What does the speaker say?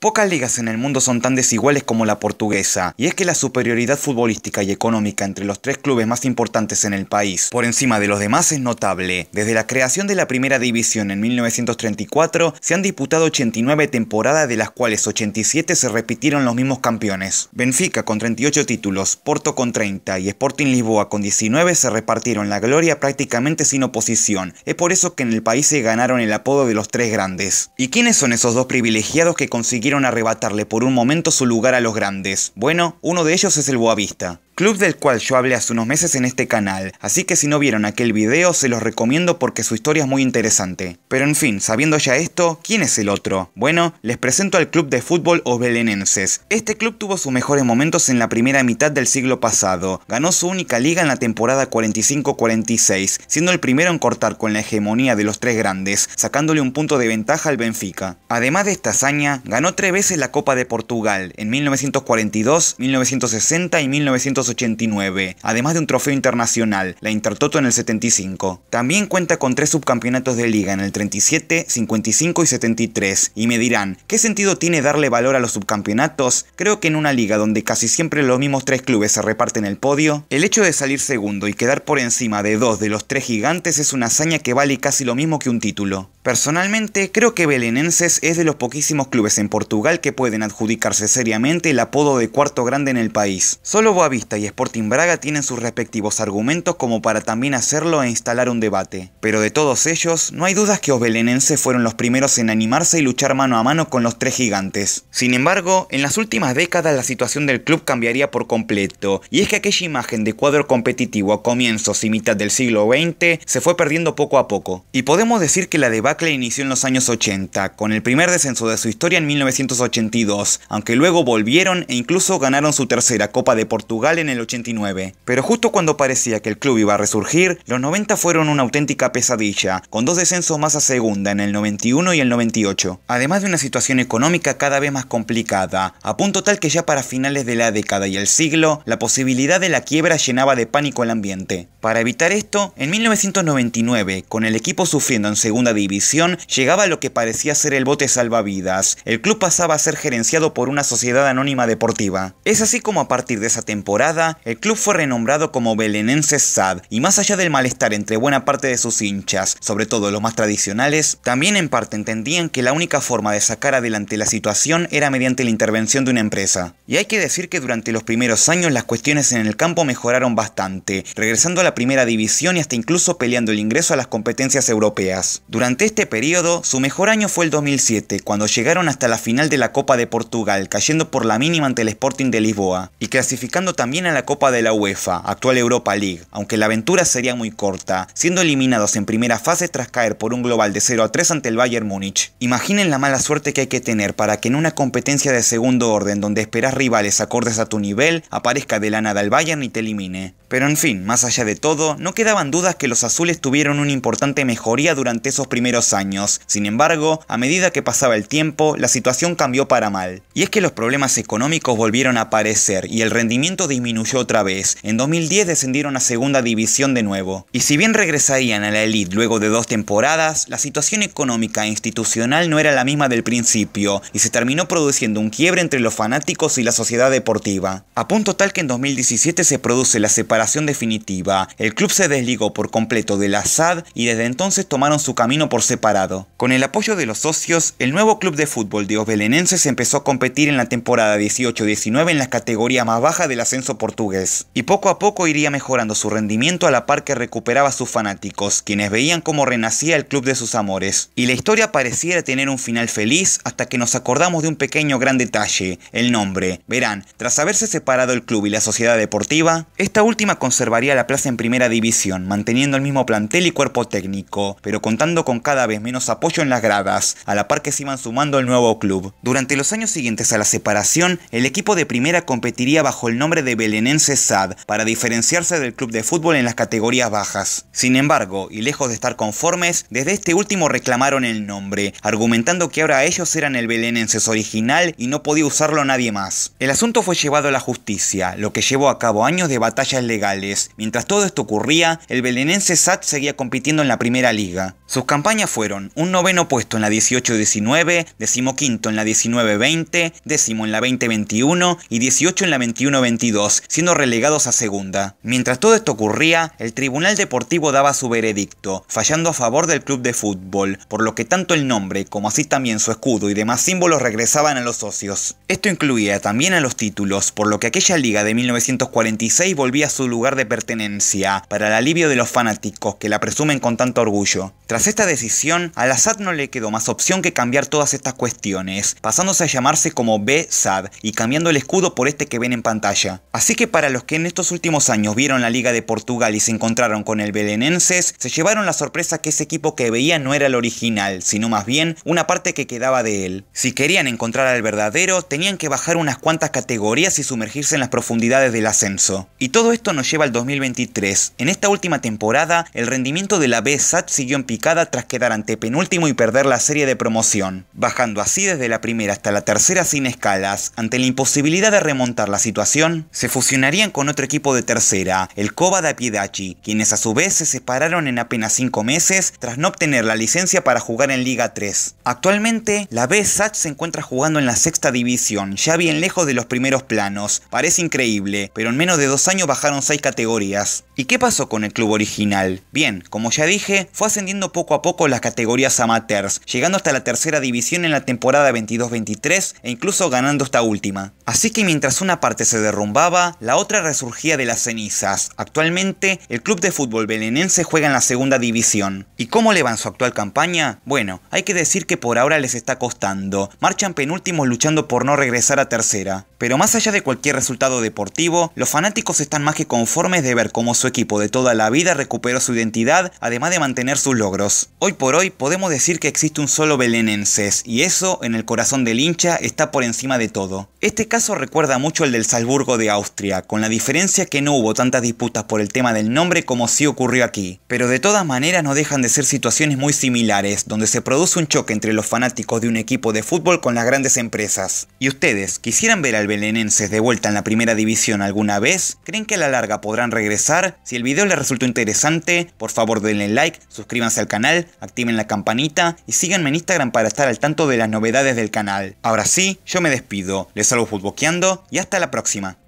Pocas ligas en el mundo son tan desiguales como la portuguesa, y es que la superioridad futbolística y económica entre los tres clubes más importantes en el país, por encima de los demás, es notable. Desde la creación de la primera división en 1934, se han disputado 89 temporadas de las cuales 87 se repitieron los mismos campeones. Benfica con 38 títulos, Porto con 30 y Sporting Lisboa con 19 se repartieron la gloria prácticamente sin oposición. Es por eso que en el país se ganaron el apodo de los tres grandes. ¿Y quiénes son esos dos privilegiados que consiguieron arrebatarle por un momento su lugar a los grandes. Bueno, uno de ellos es el Boavista club del cual yo hablé hace unos meses en este canal, así que si no vieron aquel video se los recomiendo porque su historia es muy interesante. Pero en fin, sabiendo ya esto, ¿quién es el otro? Bueno, les presento al club de fútbol Obelenenses. Este club tuvo sus mejores momentos en la primera mitad del siglo pasado, ganó su única liga en la temporada 45-46, siendo el primero en cortar con la hegemonía de los tres grandes, sacándole un punto de ventaja al Benfica. Además de esta hazaña, ganó tres veces la Copa de Portugal, en 1942, 1960 y 1960. 89, además de un trofeo internacional, la Intertoto en el 75. También cuenta con tres subcampeonatos de liga en el 37, 55 y 73. Y me dirán, ¿qué sentido tiene darle valor a los subcampeonatos? Creo que en una liga donde casi siempre los mismos tres clubes se reparten el podio, el hecho de salir segundo y quedar por encima de dos de los tres gigantes es una hazaña que vale casi lo mismo que un título. Personalmente, creo que Belenenses es de los poquísimos clubes en Portugal que pueden adjudicarse seriamente el apodo de cuarto grande en el país. Solo Boavista y Sporting Braga tienen sus respectivos argumentos como para también hacerlo e instalar un debate. Pero de todos ellos, no hay dudas que los belenenses fueron los primeros en animarse y luchar mano a mano con los tres gigantes. Sin embargo, en las últimas décadas la situación del club cambiaría por completo, y es que aquella imagen de cuadro competitivo a comienzos y mitad del siglo XX se fue perdiendo poco a poco. Y podemos decir que la debacle inició en los años 80, con el primer descenso de su historia en 1982, aunque luego volvieron e incluso ganaron su tercera Copa de Portugal en el 89. Pero justo cuando parecía que el club iba a resurgir, los 90 fueron una auténtica pesadilla, con dos descensos más a segunda en el 91 y el 98, además de una situación económica cada vez más complicada, a punto tal que ya para finales de la década y el siglo, la posibilidad de la quiebra llenaba de pánico el ambiente. Para evitar esto, en 1999, con el equipo sufriendo en segunda división, llegaba lo que parecía ser el bote salvavidas. El club pasaba a ser gerenciado por una sociedad anónima deportiva. Es así como a partir de esa temporada, el club fue renombrado como Belenenses SAD y más allá del malestar entre buena parte de sus hinchas, sobre todo los más tradicionales, también en parte entendían que la única forma de sacar adelante la situación era mediante la intervención de una empresa. Y hay que decir que durante los primeros años las cuestiones en el campo mejoraron bastante, regresando a la primera división y hasta incluso peleando el ingreso a las competencias europeas. Durante este periodo, su mejor año fue el 2007, cuando llegaron hasta la final de la Copa de Portugal, cayendo por la mínima ante el Sporting de Lisboa, y clasificando también a la Copa de la UEFA, actual Europa League, aunque la aventura sería muy corta, siendo eliminados en primera fase tras caer por un global de 0 a 3 ante el Bayern Múnich. Imaginen la mala suerte que hay que tener para que en una competencia de segundo orden donde esperas rivales acordes a tu nivel, aparezca de la nada el Bayern y te elimine. Pero en fin, más allá de todo, no quedaban dudas que los azules tuvieron una importante mejoría durante esos primeros años. Sin embargo, a medida que pasaba el tiempo, la situación cambió para mal. Y es que los problemas económicos volvieron a aparecer y el rendimiento disminuyó otra vez. En 2010 descendieron a segunda división de nuevo. Y si bien regresarían a la elite luego de dos temporadas, la situación económica e institucional no era la misma del principio y se terminó produciendo un quiebre entre los fanáticos y la sociedad deportiva. A punto tal que en 2017 se produce la separación definitiva. El club se desligó por completo de la SAD y desde entonces tomaron su camino por separado. Con el apoyo de los socios, el nuevo club de fútbol de Osbelenenses empezó a competir en la temporada 18-19 en las categorías más bajas del ascenso portugués. Y poco a poco iría mejorando su rendimiento a la par que recuperaba a sus fanáticos, quienes veían cómo renacía el club de sus amores. Y la historia pareciera tener un final feliz hasta que nos acordamos de un pequeño gran detalle, el nombre. Verán, tras haberse separado el club y la sociedad deportiva, esta última conservaría la plaza en primera división, manteniendo el mismo plantel y cuerpo técnico, pero contando con cada vez menos apoyo en las gradas, a la par que se iban sumando el nuevo club. Durante los años siguientes a la separación, el equipo de primera competiría bajo el nombre de Belenenses SAD para diferenciarse del club de fútbol en las categorías bajas. Sin embargo, y lejos de estar conformes, desde este último reclamaron el nombre, argumentando que ahora ellos eran el Belenenses original y no podía usarlo nadie más. El asunto fue llevado a la justicia, lo que llevó a cabo años de batallas legales Mientras todo esto ocurría, el belenense SAT seguía compitiendo en la primera liga. Sus campañas fueron un noveno puesto en la 18-19, decimoquinto en la 19-20, décimo en la 20-21 y 18 en la 21-22, siendo relegados a segunda. Mientras todo esto ocurría, el Tribunal Deportivo daba su veredicto, fallando a favor del club de fútbol, por lo que tanto el nombre como así también su escudo y demás símbolos regresaban a los socios. Esto incluía también a los títulos, por lo que aquella liga de 1946 volvía a su lugar de pertenencia, para el alivio de los fanáticos que la presumen con tanto orgullo. Tras esta decisión, al SAD no le quedó más opción que cambiar todas estas cuestiones, pasándose a llamarse como B-SAD y cambiando el escudo por este que ven en pantalla. Así que para los que en estos últimos años vieron la Liga de Portugal y se encontraron con el Belenenses, se llevaron la sorpresa que ese equipo que veían no era el original, sino más bien una parte que quedaba de él. Si querían encontrar al verdadero, tenían que bajar unas cuantas categorías y sumergirse en las profundidades del ascenso. Y todo esto no lleva al 2023. En esta última temporada, el rendimiento de la BSAT siguió en picada tras quedar ante penúltimo y perder la serie de promoción, bajando así desde la primera hasta la tercera sin escalas. Ante la imposibilidad de remontar la situación, se fusionarían con otro equipo de tercera, el Cova de Piedachi, quienes a su vez se separaron en apenas 5 meses tras no obtener la licencia para jugar en Liga 3. Actualmente, la BSAT se encuentra jugando en la sexta división, ya bien lejos de los primeros planos. Parece increíble, pero en menos de dos años bajaron seis categorías. ¿Y qué pasó con el club original? Bien, como ya dije, fue ascendiendo poco a poco las categorías amateurs, llegando hasta la tercera división en la temporada 22-23 e incluso ganando esta última. Así que mientras una parte se derrumbaba, la otra resurgía de las cenizas. Actualmente, el club de fútbol belenense juega en la segunda división. ¿Y cómo le van su actual campaña? Bueno, hay que decir que por ahora les está costando. Marchan penúltimos luchando por no regresar a tercera. Pero más allá de cualquier resultado deportivo, los fanáticos están más que conformes de ver cómo su equipo de toda la vida recuperó su identidad, además de mantener sus logros. Hoy por hoy podemos decir que existe un solo belenenses, y eso, en el corazón del hincha, está por encima de todo. Este caso recuerda mucho el del Salzburgo de Austria, con la diferencia que no hubo tantas disputas por el tema del nombre como sí ocurrió aquí. Pero de todas maneras no dejan de ser situaciones muy similares, donde se produce un choque entre los fanáticos de un equipo de fútbol con las grandes empresas. ¿Y ustedes, quisieran ver al belenenses de vuelta en la primera división alguna vez? ¿Creen que la podrán regresar. Si el video les resultó interesante, por favor denle like, suscríbanse al canal, activen la campanita y síganme en Instagram para estar al tanto de las novedades del canal. Ahora sí, yo me despido. Les salgo futboqueando y hasta la próxima.